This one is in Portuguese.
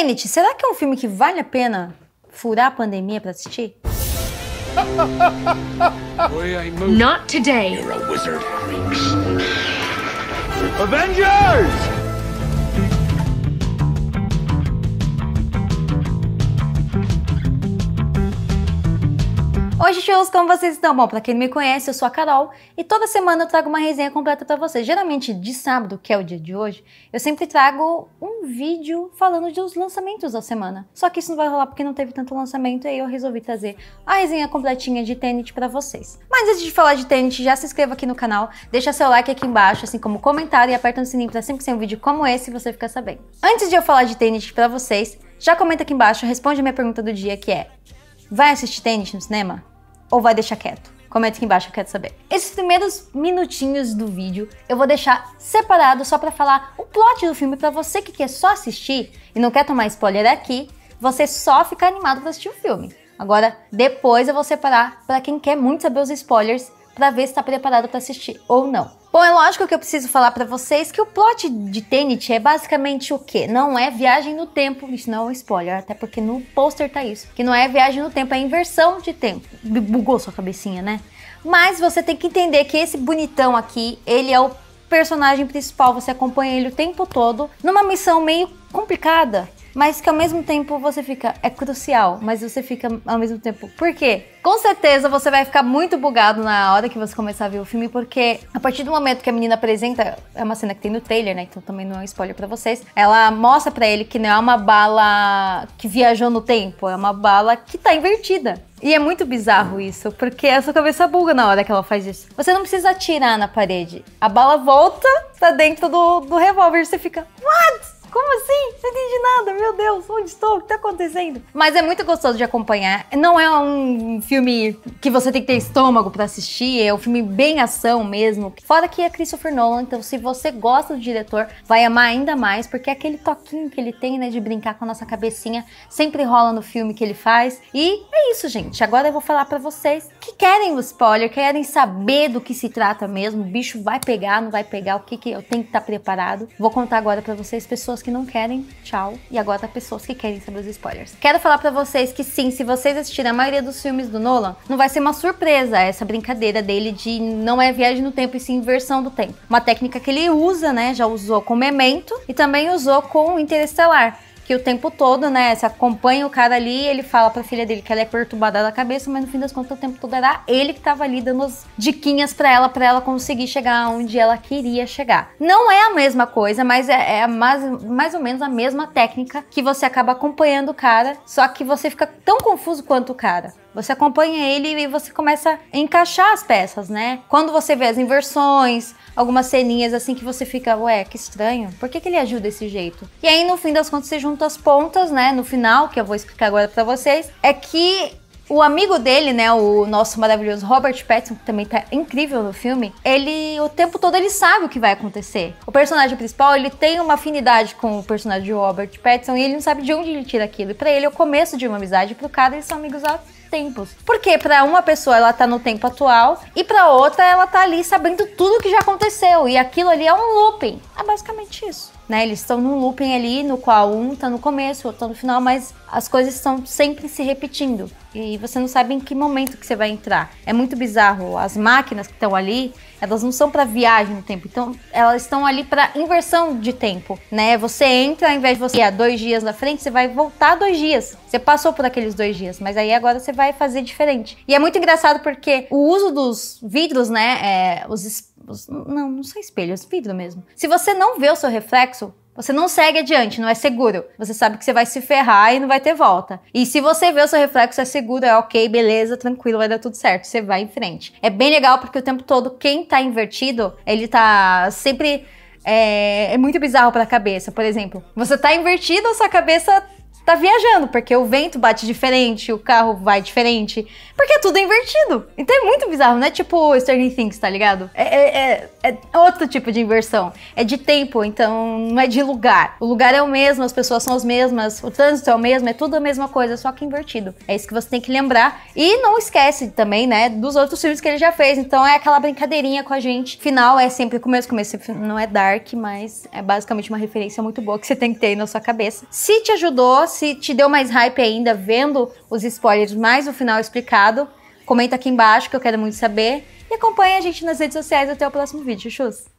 Tenet, será que é um filme que vale a pena furar a pandemia para assistir? Not today. You're a wizard, Avengers! Hoje, shows, como vocês estão? Bom, pra quem não me conhece, eu sou a Carol e toda semana eu trago uma resenha completa para vocês. Geralmente de sábado, que é o dia de hoje, eu sempre trago um vídeo falando dos lançamentos da semana. Só que isso não vai rolar porque não teve tanto lançamento e aí eu resolvi trazer a resenha completinha de Tenet para vocês. Mas antes de falar de Tenet, já se inscreva aqui no canal, deixa seu like aqui embaixo, assim como comentário e aperta no sininho para sempre que um vídeo como esse você ficar sabendo. Antes de eu falar de Tenet para vocês, já comenta aqui embaixo, responde a minha pergunta do dia que é: vai assistir Tenet no cinema ou vai deixar quieto? Comenta aqui embaixo, eu quero saber. Esses primeiros minutinhos do vídeo eu vou deixar separado só para falar o plot do filme para você que quer só assistir e não quer tomar spoiler aqui, você só fica animado para assistir o filme. Agora, depois eu vou separar para quem quer muito saber os spoilers para ver se está preparado para assistir ou não. Bom, é lógico que eu preciso falar para vocês que o plot de Tenet é basicamente o quê? Não é viagem no tempo, isso não é um spoiler, até porque no pôster tá isso, que não é viagem no tempo, é inversão de tempo. Bugou sua cabecinha, né? Mas você tem que entender que esse bonitão aqui, ele é o personagem principal, você acompanha ele o tempo todo, numa missão meio complicada, mas que ao mesmo tempo você fica, é crucial, mas você fica ao mesmo tempo, por quê? Com certeza você vai ficar muito bugado na hora que você começar a ver o filme, porque a partir do momento que a menina apresenta, é uma cena que tem no trailer, né? Então também não é um spoiler para vocês. Ela mostra para ele que não é uma bala que viajou no tempo, é uma bala que tá invertida. E é muito bizarro isso, porque a sua cabeça buga na hora que ela faz isso. Você não precisa atirar na parede. A bala volta pra dentro do, do revólver e você fica, what? Como assim? Não entendi nada, meu Deus, onde estou? O que está acontecendo? Mas é muito gostoso de acompanhar. Não é um filme que você tem que ter estômago para assistir, é um filme bem ação mesmo. Fora que é Christopher Nolan, então se você gosta do diretor, vai amar ainda mais, porque é aquele toquinho que ele tem, né, de brincar com a nossa cabecinha, sempre rola no filme que ele faz. E é isso, gente. Agora eu vou falar para vocês que querem o spoiler, querem saber do que se trata mesmo, o bicho vai pegar, não vai pegar, o que que eu tenho que estar tá preparado. Vou contar agora para vocês, pessoas pessoas que não querem, tchau. E agora tá pessoas que querem saber os spoilers. Quero falar para vocês que sim, se vocês assistirem a maioria dos filmes do Nolan, não vai ser uma surpresa essa brincadeira dele de não é viagem no tempo e sim inversão do tempo. Uma técnica que ele usa, né? Já usou com Memento e também usou com Interestelar que o tempo todo, né, você acompanha o cara ali, ele fala pra filha dele que ela é perturbada da cabeça, mas no fim das contas o tempo todo era ele que tava ali dando as diquinhas pra ela, pra ela conseguir chegar onde ela queria chegar. Não é a mesma coisa, mas é, é mais, mais ou menos a mesma técnica que você acaba acompanhando o cara, só que você fica tão confuso quanto o cara. Você acompanha ele e você começa a encaixar as peças, né? Quando você vê as inversões, algumas ceninhas assim que você fica, ué, que estranho, por que, que ele agiu desse jeito? E aí, no fim das contas, você junta as pontas, né? No final, que eu vou explicar agora para vocês, é que o amigo dele, né, o nosso maravilhoso Robert Pattinson, que também tá incrível no filme, ele o tempo todo ele sabe o que vai acontecer. O personagem principal, ele tem uma afinidade com o personagem de Robert Pattinson e ele não sabe de onde ele tira aquilo. E para ele é o começo de uma amizade, pro cara eles são amigos há tempos. Porque para uma pessoa ela tá no tempo atual e para outra ela tá ali sabendo tudo que já aconteceu e aquilo ali é um looping. É basicamente isso. Né, eles estão num looping ali no qual um tá no começo, outro tá no final, mas as coisas estão sempre se repetindo. E você não sabe em que momento que você vai entrar. É muito bizarro. As máquinas que estão ali, elas não são para viagem no tempo. Então, elas estão ali para inversão de tempo, né? Você entra, ao invés de você ir dois dias na frente, você vai voltar dois dias. Você passou por aqueles dois dias, mas aí agora você vai fazer diferente. E é muito engraçado porque o uso dos vidros, né? É, os, os. Não, não são espelhos, é vidro mesmo. Se você não vê o seu reflexo, você não segue adiante, não é seguro. Você sabe que você vai se ferrar e não vai ter volta. E se você vê o seu reflexo, é seguro, é ok, beleza, tranquilo, vai dar tudo certo, você vai em frente. É bem legal porque o tempo todo, quem tá invertido, ele tá sempre é, é, muito bizarro para a cabeça. Por exemplo, você tá invertido, a sua cabeça tá viajando, porque o vento bate diferente, o carro vai diferente, porque é tudo é invertido. Então é muito bizarro, não é tipo Sterling Things, tá ligado? É, é, é, é outro tipo de inversão. É de tempo, então não é de lugar. O lugar é o mesmo, as pessoas são as mesmas, o trânsito é o mesmo, é tudo a mesma coisa, só que invertido. É isso que você tem que lembrar. E não esquece também, né, dos outros filmes que ele já fez. Então é aquela brincadeirinha com a gente. Final é sempre começo, começo não é dark, mas é basicamente uma referência muito boa que você tem que ter aí na sua cabeça. Se te ajudou, se te deu mais hype ainda vendo os spoilers mais o final explicado, comenta aqui embaixo que eu quero muito saber. E acompanha a gente nas redes sociais. Até o próximo vídeo. Chus!